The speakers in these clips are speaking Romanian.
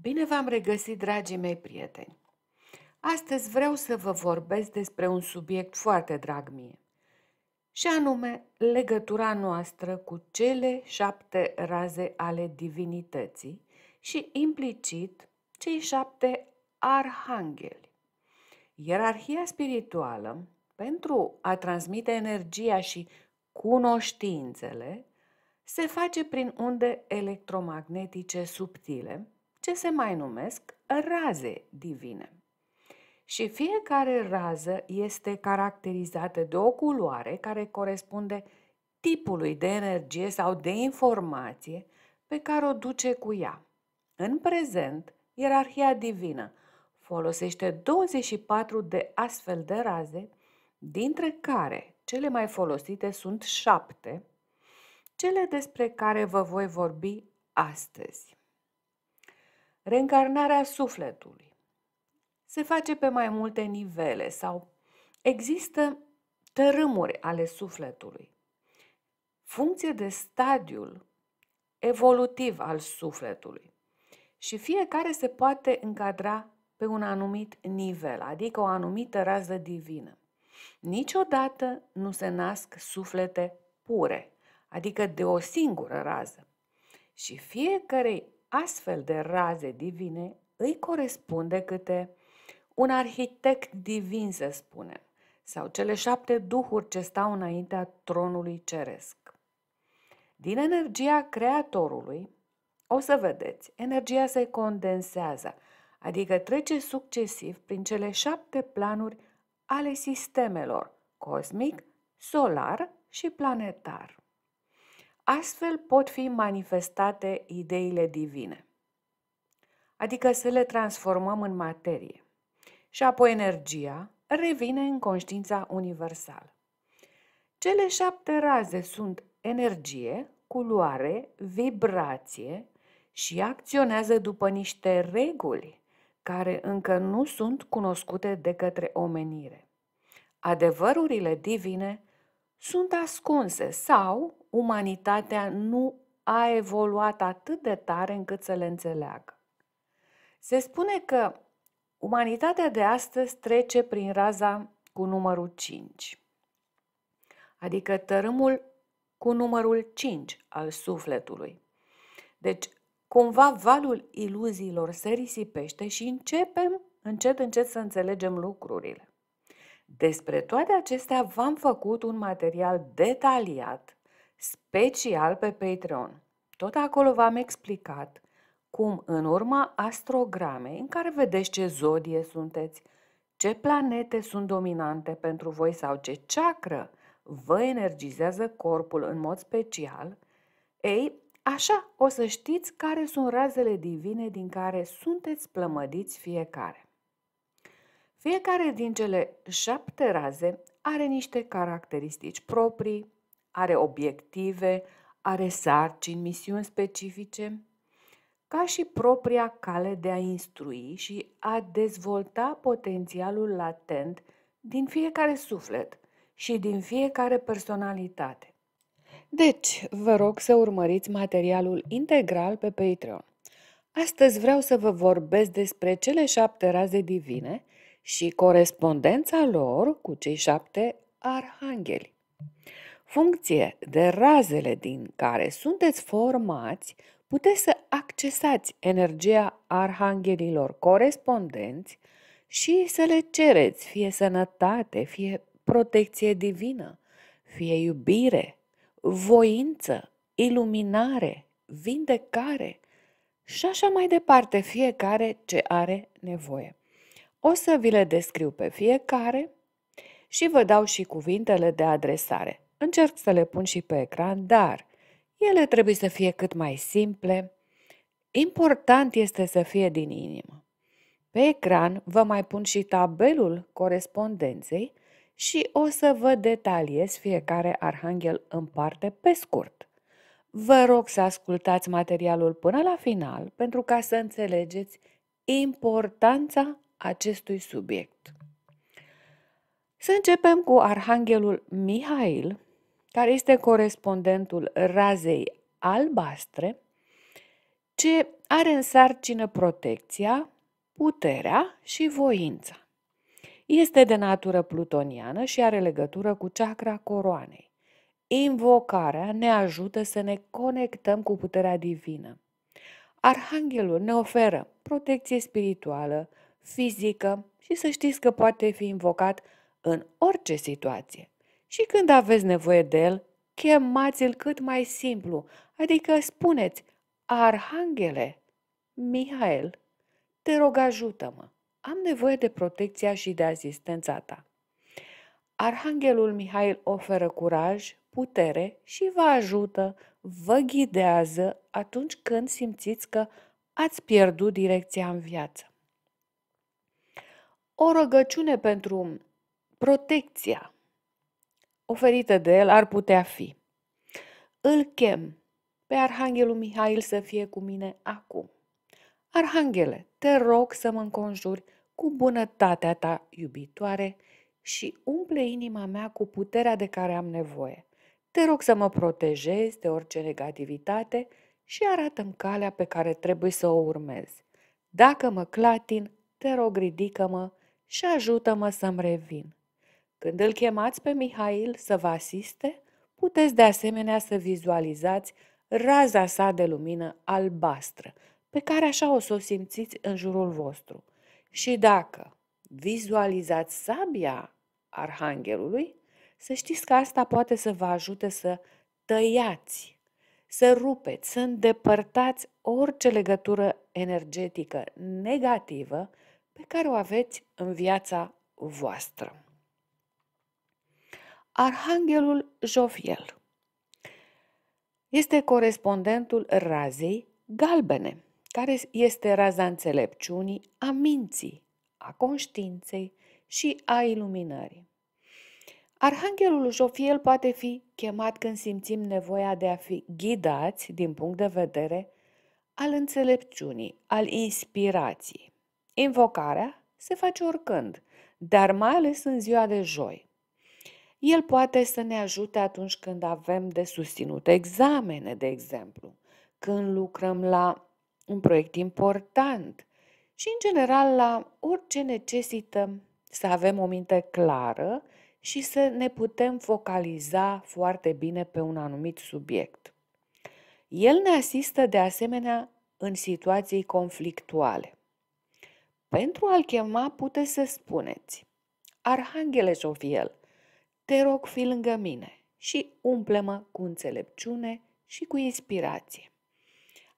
Bine v-am regăsit, dragii mei prieteni! Astăzi vreau să vă vorbesc despre un subiect foarte drag mie, și anume legătura noastră cu cele șapte raze ale divinității și implicit cei șapte arhangeli. Ierarhia spirituală, pentru a transmite energia și cunoștințele, se face prin unde electromagnetice subtile, ce se mai numesc raze divine. Și fiecare rază este caracterizată de o culoare care corespunde tipului de energie sau de informație pe care o duce cu ea. În prezent, ierarhia divină folosește 24 de astfel de raze, dintre care cele mai folosite sunt șapte, cele despre care vă voi vorbi astăzi. Reîncarnarea sufletului se face pe mai multe nivele sau există tărâmuri ale sufletului. Funcție de stadiul evolutiv al sufletului. Și fiecare se poate încadra pe un anumit nivel, adică o anumită rază divină. Niciodată nu se nasc suflete pure, adică de o singură rază. Și fiecarei astfel de raze divine îi corespunde câte un arhitect divin, să spunem, sau cele șapte duhuri ce stau înaintea tronului ceresc. Din energia creatorului, o să vedeți, energia se condensează, adică trece succesiv prin cele șapte planuri ale sistemelor cosmic, solar și planetar. Astfel pot fi manifestate ideile divine, adică să le transformăm în materie. Și apoi energia revine în conștiința universală. Cele șapte raze sunt energie, culoare, vibrație și acționează după niște reguli care încă nu sunt cunoscute de către omenire. Adevărurile divine sunt ascunse sau umanitatea nu a evoluat atât de tare încât să le înțeleagă. Se spune că umanitatea de astăzi trece prin raza cu numărul 5, adică tărâmul cu numărul 5 al sufletului. Deci, cumva valul iluziilor se risipește și începem încet, încet să înțelegem lucrurile. Despre toate acestea v-am făcut un material detaliat special pe Patreon. Tot acolo v-am explicat cum în urma astrogramei în care vedeți ce zodie sunteți, ce planete sunt dominante pentru voi sau ce chakra vă energizează corpul în mod special, ei, așa o să știți care sunt razele divine din care sunteți plămădiți fiecare. Fiecare din cele șapte raze are niște caracteristici proprii, are obiective, are sarcini, misiuni specifice, ca și propria cale de a instrui și a dezvolta potențialul latent din fiecare suflet și din fiecare personalitate. Deci, vă rog să urmăriți materialul integral pe Patreon. Astăzi vreau să vă vorbesc despre cele șapte raze divine și corespondența lor cu cei șapte arhangheli funcție de razele din care sunteți formați, puteți să accesați energia arhanghelilor corespondenți și să le cereți fie sănătate, fie protecție divină, fie iubire, voință, iluminare, vindecare și așa mai departe, fiecare ce are nevoie. O să vi le descriu pe fiecare și vă dau și cuvintele de adresare. Încerc să le pun și pe ecran, dar ele trebuie să fie cât mai simple. Important este să fie din inimă. Pe ecran vă mai pun și tabelul corespondenței și o să vă detaliez fiecare arhanghel în parte pe scurt. Vă rog să ascultați materialul până la final pentru ca să înțelegeți importanța acestui subiect. Să începem cu arhanghelul Mihail, care este corespondentul razei albastre, ce are în sarcină protecția, puterea și voința. Este de natură plutoniană și are legătură cu chakra coroanei. Invocarea ne ajută să ne conectăm cu puterea divină. Arhanghelul ne oferă protecție spirituală, fizică și să știți că poate fi invocat în orice situație și când aveți nevoie de el, chemați-l cât mai simplu, adică spuneți, Arhanghele, Mihail, te rog ajută-mă, am nevoie de protecția și de asistența ta. Arhanghelul Mihail oferă curaj, putere și vă ajută, vă ghidează atunci când simțiți că ați pierdut direcția în viață. O rugăciune pentru protecția oferită de el ar putea fi. Îl chem pe Arhanghelul Mihail să fie cu mine acum. Arhanghele, te rog să mă înconjuri cu bunătatea ta iubitoare și umple inima mea cu puterea de care am nevoie. Te rog să mă protejezi de orice negativitate și arată-mi calea pe care trebuie să o urmez. Dacă mă clatin, te rog ridică-mă și ajută-mă să-mi revin. Când îl chemați pe Mihail să vă asiste, puteți de asemenea să vizualizați raza sa de lumină albastră, pe care așa o să o simțiți în jurul vostru. Și dacă vizualizați sabia arhanghelului, să știți că asta poate să vă ajute să tăiați, să rupeți, să îndepărtați orice legătură energetică negativă pe care o aveți în viața voastră. Arhanghelul Joviel. Este corespondentul razei galbene, care este raza înțelepciunii, a minții, a conștiinței și a iluminării. Arhanghelul Jofiel poate fi chemat când simțim nevoia de a fi ghidați din punct de vedere al înțelepciunii, al inspirației. Invocarea se face oricând, dar mai ales în ziua de joi. El poate să ne ajute atunci când avem de susținut examene, de exemplu, când lucrăm la un proiect important și, în general, la orice necesită să avem o minte clară și să ne putem focaliza foarte bine pe un anumit subiect. El ne asistă de asemenea în situații conflictuale. Pentru a-l chema puteți să spuneți Arhanghele Joviel, te rog, fi lângă mine și umple-mă cu înțelepciune și cu inspirație.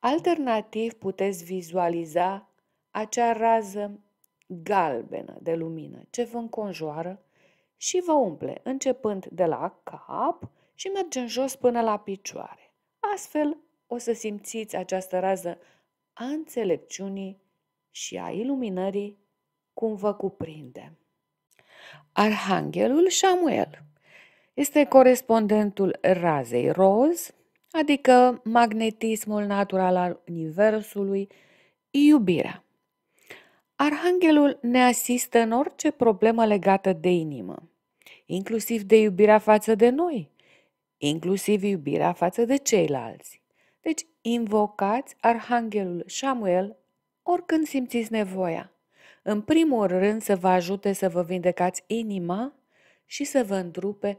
Alternativ, puteți vizualiza acea rază galbenă de lumină ce vă înconjoară și vă umple, începând de la cap și mergând jos până la picioare. Astfel, o să simțiți această rază a înțelepciunii și a iluminării cum vă cuprinde. Arhanghelul Samuel. Este corespondentul razei roz, adică magnetismul natural al Universului, iubirea. Arhanghelul ne asistă în orice problemă legată de inimă, inclusiv de iubirea față de noi, inclusiv iubirea față de ceilalți. Deci invocați Arhanghelul Samuel oricând simțiți nevoia. În primul rând să vă ajute să vă vindecați inima și să vă întrupe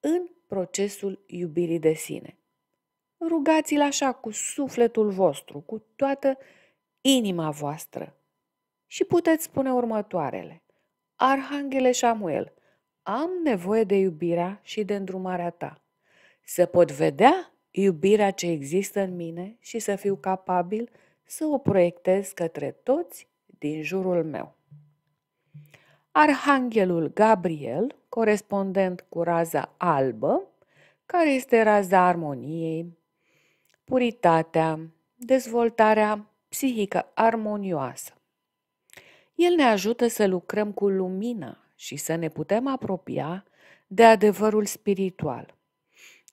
în procesul iubirii de sine. Rugați-l așa cu sufletul vostru, cu toată inima voastră. Și puteți spune următoarele. Arhanghele Samuel, am nevoie de iubirea și de îndrumarea ta. Să pot vedea iubirea ce există în mine și să fiu capabil să o proiectez către toți din jurul meu. Arhanghelul Gabriel, corespondent cu raza albă, care este raza armoniei, puritatea, dezvoltarea psihică armonioasă. El ne ajută să lucrăm cu lumina și să ne putem apropia de adevărul spiritual.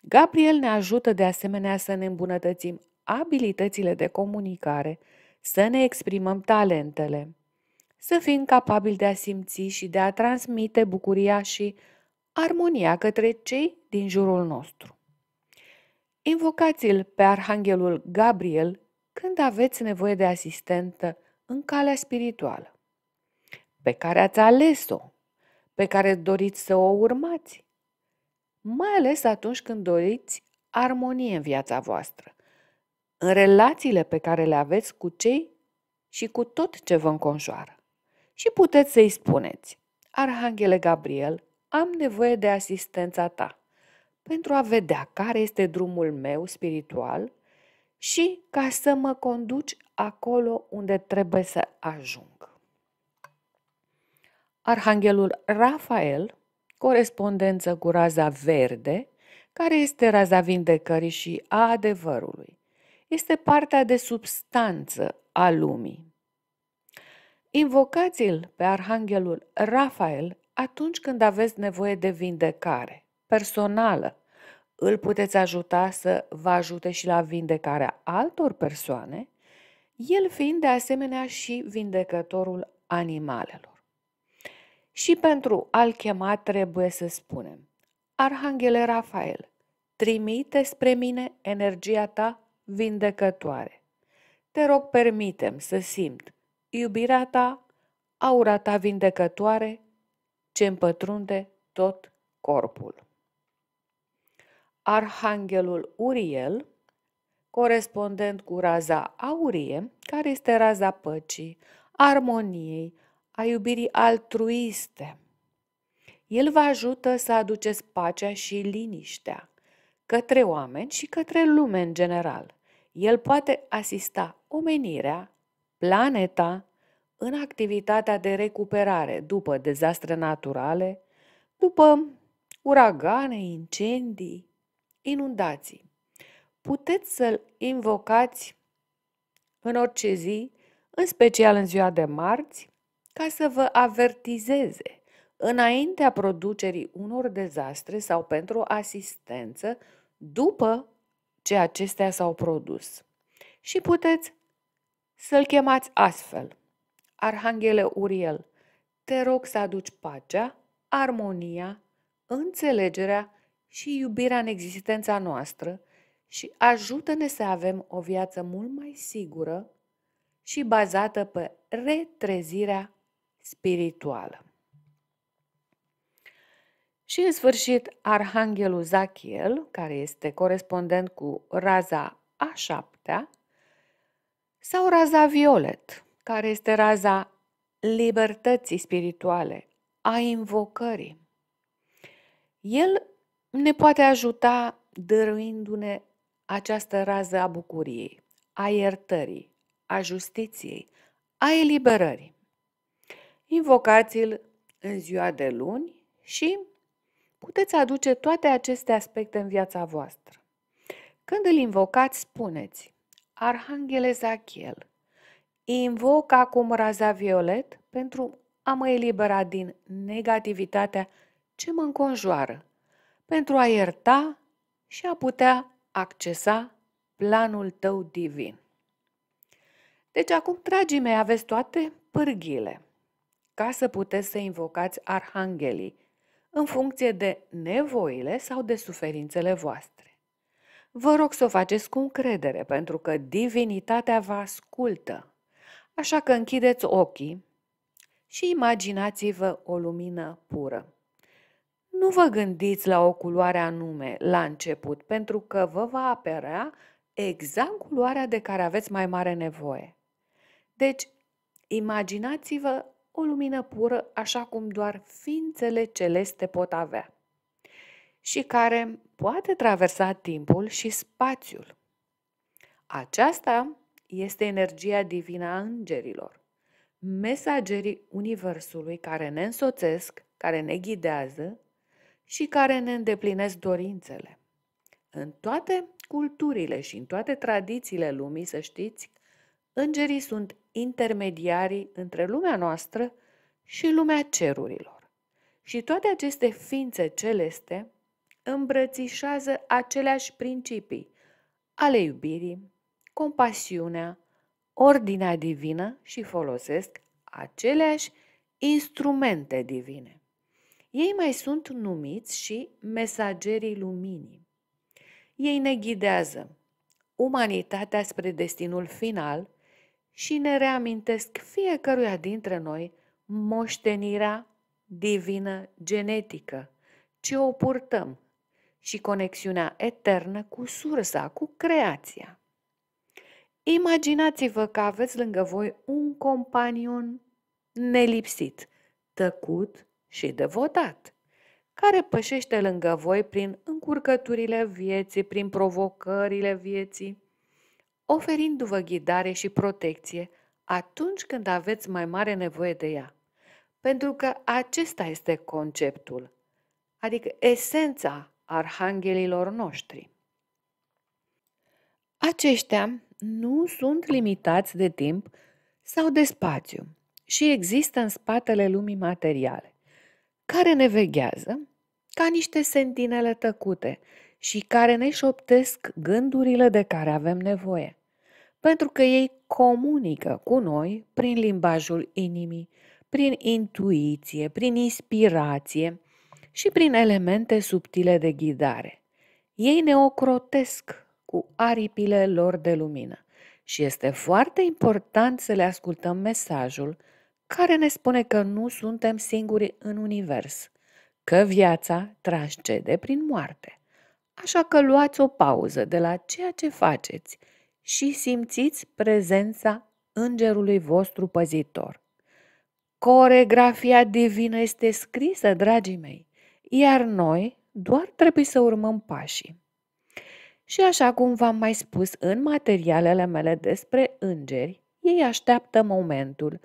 Gabriel ne ajută de asemenea să ne îmbunătățim abilitățile de comunicare să ne exprimăm talentele, să fim capabili de a simți și de a transmite bucuria și armonia către cei din jurul nostru. Invocați-l pe Arhanghelul Gabriel când aveți nevoie de asistentă în calea spirituală, pe care ați ales-o, pe care doriți să o urmați, mai ales atunci când doriți armonie în viața voastră în relațiile pe care le aveți cu cei și cu tot ce vă înconjoară. Și puteți să-i spuneți, Arhanghele Gabriel, am nevoie de asistența ta pentru a vedea care este drumul meu spiritual și ca să mă conduci acolo unde trebuie să ajung. Arhanghelul Rafael, corespondență cu raza verde, care este raza vindecării și a adevărului este partea de substanță a lumii. Invocați-l pe Arhanghelul Rafael atunci când aveți nevoie de vindecare personală. Îl puteți ajuta să vă ajute și la vindecarea altor persoane, el fiind de asemenea și vindecătorul animalelor. Și pentru a-l chema trebuie să spunem, Arhanghele Rafael, trimite spre mine energia ta vindecătoare. Te rog, permitem să simt iubirea ta, aura ta vindecătoare, ce împătrunde tot corpul. Arhanghelul Uriel, corespondent cu raza aurie, care este raza păcii, armoniei, a iubirii altruiste. El vă ajută să aduceți pacea și liniștea către oameni și către lume în general – el poate asista omenirea, planeta, în activitatea de recuperare după dezastre naturale, după uragane, incendii, inundații. Puteți să-l invocați în orice zi, în special în ziua de marți, ca să vă avertizeze înaintea producerii unor dezastre sau pentru asistență după ce acestea s-au produs. Și puteți să-l chemați astfel. Arhanghele Uriel, te rog să aduci pacea, armonia, înțelegerea și iubirea în existența noastră și ajută-ne să avem o viață mult mai sigură și bazată pe retrezirea spirituală. Și în sfârșit, Arhanghelul Zachiel, care este corespondent cu raza a șaptea, sau raza violet, care este raza libertății spirituale, a invocării. El ne poate ajuta dăruindu-ne această rază a bucuriei, a iertării, a justiției, a eliberării. Invocați-l în ziua de luni și Puteți aduce toate aceste aspecte în viața voastră. Când îl invocați, spuneți, Arhanghele Zachiel, invoc acum raza violet pentru a mă elibera din negativitatea ce mă înconjoară, pentru a ierta și a putea accesa planul tău divin. Deci acum, dragii mei, aveți toate pârghile ca să puteți să invocați arhanghelii în funcție de nevoile sau de suferințele voastre. Vă rog să o faceți cu încredere, pentru că divinitatea vă ascultă. Așa că închideți ochii și imaginați-vă o lumină pură. Nu vă gândiți la o culoare anume la început, pentru că vă va apărea exact culoarea de care aveți mai mare nevoie. Deci, imaginați-vă o lumină pură așa cum doar ființele celeste pot avea și care poate traversa timpul și spațiul. Aceasta este energia divină a îngerilor, mesagerii Universului care ne însoțesc, care ne ghidează și care ne îndeplinesc dorințele. În toate culturile și în toate tradițiile lumii, să știți, îngerii sunt intermediarii între lumea noastră și lumea cerurilor. Și toate aceste ființe celeste îmbrățișează aceleași principii ale iubirii, compasiunea, ordinea divină și folosesc aceleași instrumente divine. Ei mai sunt numiți și mesagerii luminii. Ei ne ghidează umanitatea spre destinul final – și ne reamintesc fiecăruia dintre noi moștenirea divină genetică, ce o purtăm și conexiunea eternă cu sursa, cu creația. Imaginați-vă că aveți lângă voi un companion nelipsit, tăcut și devotat, care pășește lângă voi prin încurcăturile vieții, prin provocările vieții, oferindu-vă ghidare și protecție atunci când aveți mai mare nevoie de ea. Pentru că acesta este conceptul, adică esența arhanghelilor noștri. Aceștia nu sunt limitați de timp sau de spațiu și există în spatele lumii materiale, care ne veghează ca niște sentinele tăcute și care ne șoptesc gândurile de care avem nevoie pentru că ei comunică cu noi prin limbajul inimii, prin intuiție, prin inspirație și prin elemente subtile de ghidare. Ei ne ocrotesc cu aripile lor de lumină și este foarte important să le ascultăm mesajul care ne spune că nu suntem singuri în univers, că viața transcede prin moarte. Așa că luați o pauză de la ceea ce faceți – și simțiți prezența îngerului vostru păzitor. Coregrafia divină este scrisă, dragii mei, iar noi doar trebuie să urmăm pașii. Și așa cum v-am mai spus în materialele mele despre îngeri, ei așteaptă momentul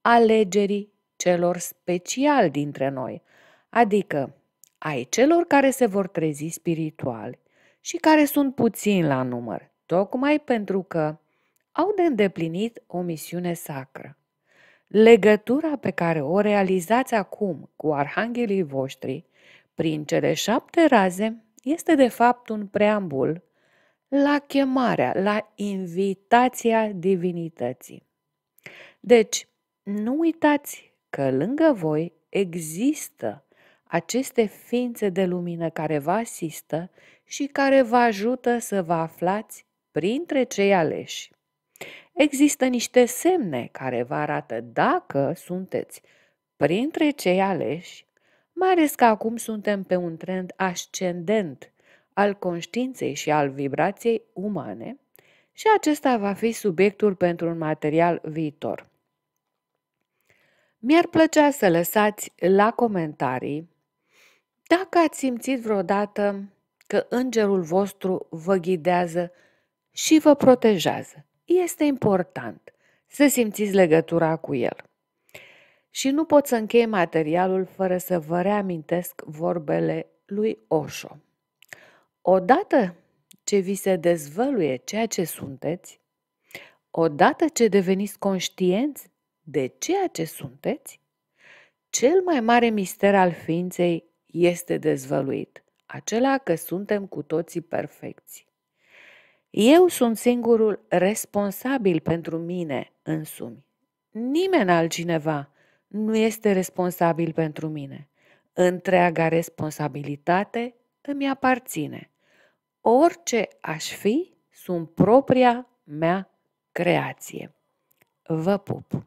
alegerii celor special dintre noi, adică ai celor care se vor trezi spirituali și care sunt puțini la număr, tocmai pentru că au de îndeplinit o misiune sacră. Legătura pe care o realizați acum cu arhanghelii voștri, prin cele șapte raze, este de fapt un preambul la chemarea, la invitația divinității. Deci, nu uitați că lângă voi există aceste ființe de lumină care vă asistă și care vă ajută să vă aflați printre cei aleși. Există niște semne care vă arată dacă sunteți printre cei aleși, mai ales că acum suntem pe un trend ascendent al conștiinței și al vibrației umane și acesta va fi subiectul pentru un material viitor. Mi-ar plăcea să lăsați la comentarii dacă ați simțit vreodată că îngerul vostru vă ghidează și vă protejează. Este important să simțiți legătura cu el. Și nu pot să închei materialul fără să vă reamintesc vorbele lui Osho. Odată ce vi se dezvăluie ceea ce sunteți, odată ce deveniți conștienți de ceea ce sunteți, cel mai mare mister al ființei este dezvăluit, acela că suntem cu toții perfecți. Eu sunt singurul responsabil pentru mine însumi. Nimeni altcineva nu este responsabil pentru mine. Întreaga responsabilitate îmi aparține. Orice aș fi, sunt propria mea creație. Vă pup!